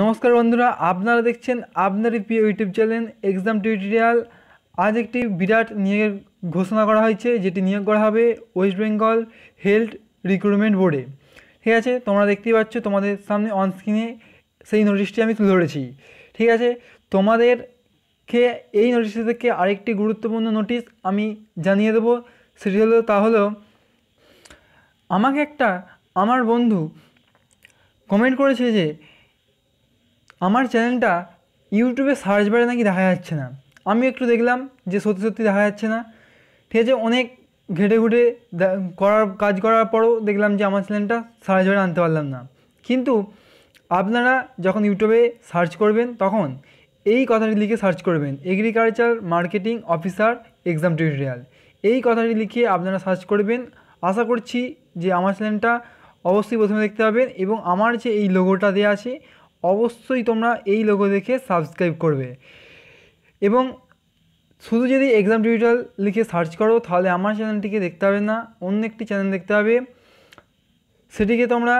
নমস্কার বন্ধুরা আপনারা দেখছেন আপনারই প্রিয় ইউটিউব চ্যানেল এক্সাম টিউটোরিয়াল আজ একটি বিরাট নিয়োগের ঘোষণা করা হয়েছে যেটি নিয়োগ করা হবে ওয়েস্ট বেঙ্গল হেলথ রিক্রুটমেন্ট বোর্ডে ঠিক আছে তোমরা দেখতেই পাচ্ছ তোমাদের সামনে অনস্ক্রিনে সেই নোটিশটি আমি তুলে ধরেছি ঠিক আছে তোমাদেরকে এই নোটিশ থেকে আরেকটি গুরুত্বপূর্ণ নোটিশ আমি জানিয়ে দেবো সেটি হলো তা হলো আমাকে একটা আমার বন্ধু কমেন্ট করেছে যে আমার চ্যানেলটা ইউটিউবে সার্চ বারে নাকি দেখা যাচ্ছে না আমি একটু দেখলাম যে সত্যি সত্যি দেখা যাচ্ছে না ঠিক আছে অনেক ঘেটে ঘুটে করার কাজ করার পরও দেখলাম যে আমার চ্যানেলটা সার্চ বারে আনতে পারলাম না কিন্তু আপনারা যখন ইউটিউবে সার্চ করবেন তখন এই কথাটি লিখে সার্চ করবেন agriculture marketing officer exam tutorial এই কথাটি লিখে আপনারা সার্চ করবেন আশা করছি যে আমার চ্যানেলটা অবশ্যই প্রথমে দেখতে পাবেন এবং আমার যে এই লোগোটা দেওয়া আছে অবশ্যই তোমরা এই লোগো দেখে সাবস্ক্রাইব করবে এবং শুধু যদি এক্সাম ডিজিটাল লিখে সার্চ করো তাহলে আমার চ্যানেলটিকে দেখতে হবে না অন্য একটি চ্যানেল দেখতে হবে সেটিকে তোমরা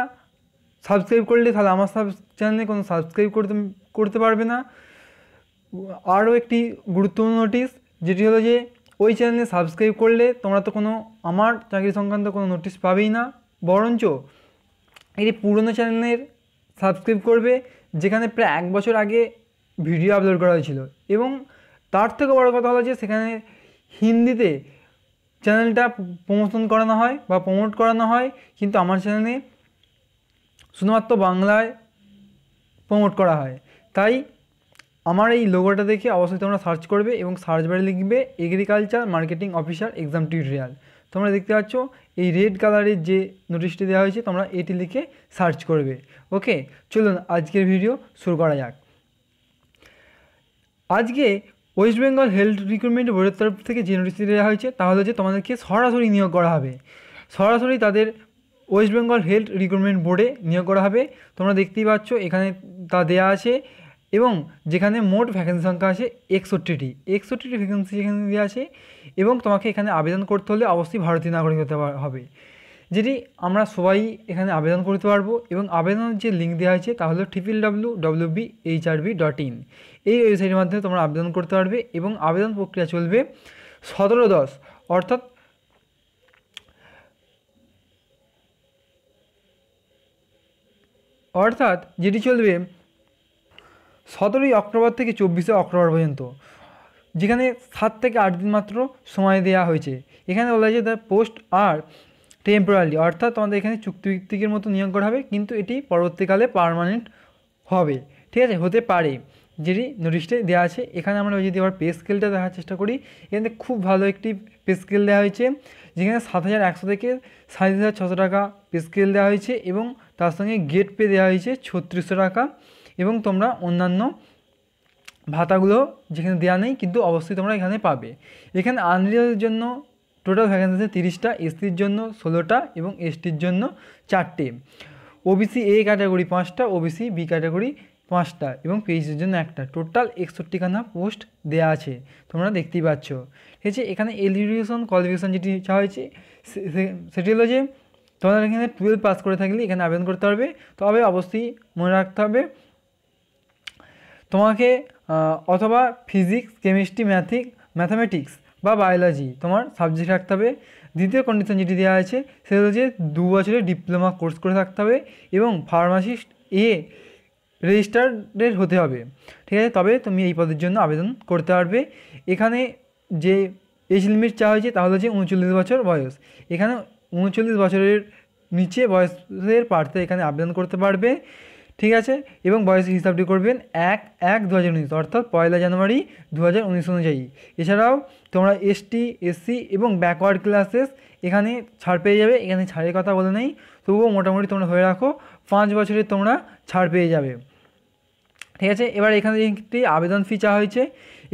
সাবস্ক্রাইব করলে তাহলে আমার সাব চ্যানেলে কোনো সাবস্ক্রাইব করতে করতে পারবে না আরও একটি গুরুত্বপূর্ণ নোটিশ যেটি হলো যে ওই চ্যানেলে সাবস্ক্রাইব করলে তোমরা তো কোনো আমার চাকরি সংক্রান্ত কোনো নোটিশ পাবেই না বরঞ্চ এটি পুরনো চ্যানেলের সাবস্ক্রাইব করবে যেখানে প্রায় এক বছর আগে ভিডিও আপলোড করা হয়েছিল এবং তার থেকে বড় কথা হলো যে সেখানে হিন্দিতে চ্যানেলটা প্রমোশন করানো হয় বা প্রমোট করানো হয় কিন্তু আমার চ্যানেলে শুধুমাত্র বাংলায় প্রমোট করা হয় তাই আমার এই লোগোটা দেখে অবশ্যই তোমরা সার্চ করবে এবং সার্চ বারে লিখবে agriculture marketing officer exam tutorial তোমরা দেখতে পাচ্ছ এই রেড কালারের যে নোটিশটি দেওয়া হয়েছে তোমরা এটি লিখে সার্চ করবে ওকে চলুন আজকের ভিডিও শুরু করা যাক আজকে ওয়েস্ট বেঙ্গল হেলথ রিক্রুটমেন্ট বোর্ডের তরফ থেকে যে নোটিশটি দেওয়া হয়েছে তা হলো যে তোমাদেরকে সরাসরি নিয়োগ করা হবে সরাসরি তাদের ওয়েস্ট বেঙ্গল হেলথ রিক্রুটমেন্ট বোর্ডে নিয়োগ করা হবে তোমরা দেখতেই পাচ্ছ এখানে তা দেয়া আছে এবং যেখানে মোট ভ্যাকেন্সি সংখ্যা আছে একষট্টিটি একষট্টিটি ভ্যাকেন্সি এখানে দেওয়া আছে এবং তোমাকে এখানে আবেদন করতে হলে অবশ্যই ভারতীয় নাগরিক হতে হবে যেটি আমরা সবাই এখানে আবেদন করতে পারবো এবং আবেদনের যে লিঙ্ক দেওয়া হয়েছে তা হলো triple W W B B dot in এই ওয়েবসাইটের মাধ্যমে তোমরা আবেদন করতে পারবে এবং আবেদন প্রক্রিয়া চলবে সতেরো দশ অর্থাৎ অর্থাৎ যেটি চলবে সতেরোই অক্টোবর থেকে চব্বিশে অক্টোবর পর্যন্ত যেখানে সাত থেকে আট দিন মাত্র সময় দেওয়া হয়েছে এখানে বলা হয়েছে দ্য পোস্ট আর টেম্পোরারি অর্থাৎ তোমাদের এখানে চুক্তিভিত্তিকের মতো নিয়োগ করা হবে কিন্তু এটি পরবর্তীকালে পারমানেন্ট হবে ঠিক আছে হতে পারে যেটি নোটিশটি দেওয়া আছে এখানে আমরা যদি আবার পে স্কেলটা দেখার চেষ্টা করি এখানে খুব ভালো একটি পে স্কেল দেওয়া হয়েছে যেখানে সাত হাজার একশো থেকে সাড়ে হাজার ছশো টাকা পে স্কেল দেওয়া হয়েছে এবং তার সঙ্গে গেট পে দেওয়া হয়েছে ছত্রিশশো টাকা এবং তোমরা অন্যান্য ভাতাগুলো যেখানে দেওয়া নেই কিন্তু অবশ্যই তোমরা এখানে পাবে এখানে আনরিজার্ভের জন্য টোটাল ভ্যাকেন্সি আছে তিরিশটা এসসির জন্য ষোলোটা এবং এসটির জন্য চারটে ওবিসি এ ক্যাটাগরি পাঁচটা ওবিসি বি ক্যাটাগরি পাঁচটা এবং পিএইচডির জন্য একটা টোটাল একষট্টিখানা পোস্ট দেয়া আছে তোমরা দেখতেই পাচ্ছ ঠিক আছে এখানে এলিভিউশন কোয়ালিফিকেশন যেটি চাওয়া হয়েছে সেটি হলো যে তোমরা এখানে টুয়েলভ পাস করে থাকলে এখানে আবেদন করতে পারবে তবে অবশ্যই মনে রাখতে হবে তোমাকে অথবা ফিজিক্স কেমিস্ট্রি ম্যাথিক ম্যাথামেটিক্স বা বায়োলজি তোমার সাবজেক্ট রাখতে হবে দ্বিতীয় কন্ডিশন যেটি দেওয়া আছে সেটা হচ্ছে দু বছরের ডিপ্লোমা কোর্স করে থাকতে হবে এবং ফার্মাসিস্ট এ রেজিস্টার্ডের হতে হবে ঠিক আছে তবে তুমি এই পদের জন্য আবেদন করতে পারবে এখানে যে এজ লিমিট চাওয়া হয়েছে তাহলে হচ্ছে উনচল্লিশ বছর বয়স এখানে উনচল্লিশ বছরের নিচে বয়সের পার্থে এখানে আবেদন করতে পারবে ঠিক আছে এবং বয়সের হিসাবটি করবেন এক এক দু অর্থাৎ পয়লা জানুয়ারি দু অনুযায়ী এছাড়াও তোমরা এসটি এসসি এবং ব্যাকওয়ার্ড ক্লাসেস এখানে ছাড় পেয়ে যাবে এখানে ছাড়ের কথা বলে নেই তবুও মোটামুটি তোমরা ধরে রাখো পাঁচ বছরে তোমরা ছাড় পেয়ে যাবে ঠিক আছে এবার এখানে একটি আবেদন ফি চাওয়া হয়েছে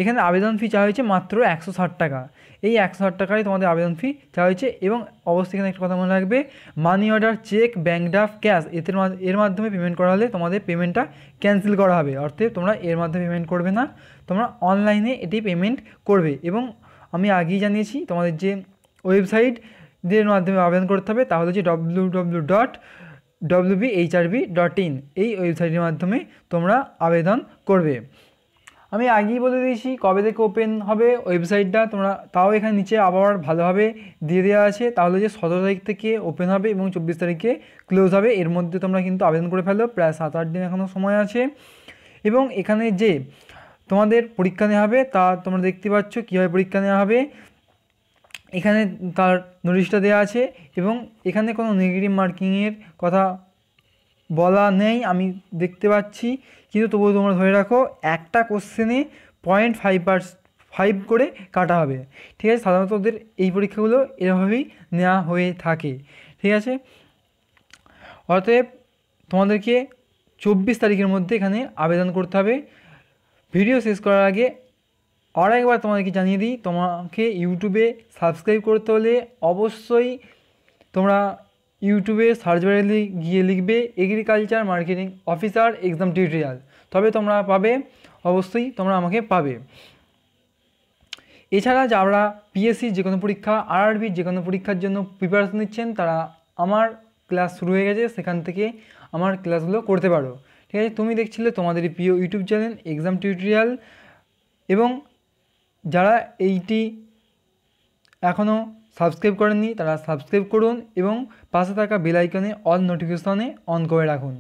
এখানে আবেদন ফি চাওয়া হয়েছে মাত্র একশো ষাট টাকা এই একশো ষাট টাকায় তোমাদের আবেদন ফি চাওয়া হয়েছে এবং অবশ্যই এখানে একটা কথা মনে রাখবে money order cheque bank draft cash এতে এর মাধ্যমে পেমেন্ট করা হলে তোমাদের পেমেন্টটা ক্যান্সেল করা হবে অর্থে তোমরা এর মাধ্যমে পেমেন্ট করবে না তোমরা অনলাইনে এটি পেমেন্ট করবে এবং আমি আগেই জানিয়েছি তোমাদের যে ওয়েবসাইট দের মাধ্যমে আবেদন করতে হবে তাহলে হচ্ছে W W dot WBHRB dot in এই ওয়েবসাইটের মাধ্যমে তোমরা আবেদন করবে আমি আগেই বলে দিয়েছি কবে থেকে ওপেন হবে ওয়েবসাইটটা তোমরা তাও এখানে নিচে আবার ভালোভাবে দিয়ে দেওয়া আছে তাহলে যে সতেরো তারিখ থেকে ওপেন হবে এবং চব্বিশ তারিখে ক্লোজ হবে এর মধ্যে তোমরা কিন্তু আবেদন করে ফেলো প্রায় সাত আট দিন এখনও সময় আছে এবং এখানে যে তোমাদের পরীক্ষা নেওয়া হবে তা তোমরা দেখতে পাচ্ছ কীভাবে পরীক্ষা নেওয়া হবে এখানে তার নোটিশটা দেওয়া আছে এবং এখানে কোনো নেগেটিভ মার্কিংয়ের কথা বলা নেই আমি দেখতে পাচ্ছি কিন্তু তবুও তোমরা ধরে রাখো একটা কোশ্চেনে পয়েন্ট ফাইভ ফাইভ করে কাটা হবে ঠিক আছে সাধারণত ওদের এই পরীক্ষাগুলো এভাবেই নেওয়া হয়ে থাকে ঠিক আছে অতএব তোমাদেরকে চব্বিশ তারিখের মধ্যে এখানে আবেদন করতে হবে ভিডিও শেষ করার আগে আর একবার তোমাদেরকে জানিয়ে দিই তোমাকে ইউটিউবে সাবস্ক্রাইব করতে হলে অবশ্যই তোমরা ইউটিউবে সার্চ বারে গিয়ে লিখবে agriculture marketing officer exam tutorial তবে তোমরা পাবে অবশ্যই তোমরা আমাকে পাবে এছাড়া যারা পিএসসি যে কোনো পরীক্ষা আরআরবি যে কোনো পরীক্ষার জন্য প্রিপারেশন নিচ্ছেন তারা আমার ক্লাস শুরু হয়ে গেছে সেখান থেকে আমার ক্লাসগুলো করতে পারো ঠিক আছে তুমি দেখছিলে তোমাদের প্রিয় ইউটিউব চ্যানেল এক্সাম টিউটোরিয়াল এবং যারা এইটি এখনও সাবস্ক্রাইব করেননি তারা সাবস্ক্রাইব করুন এবং পাশে থাকা বেল অল নোটিফিকেশনে অন করে রাখুন